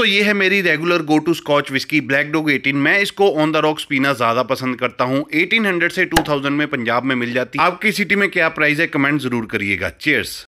दोस्तों ये है मेरी regular go to scotch whisky black dog 18 मैं इसको ऑन द रॉक्स पीना ज्यादा पसंद करता हूँ 1800 से 2000 में पंजाब में मिल जाती है आपकी सिटी में क्या प्राइस है कमेंट जरूर करिएगा चेयर्स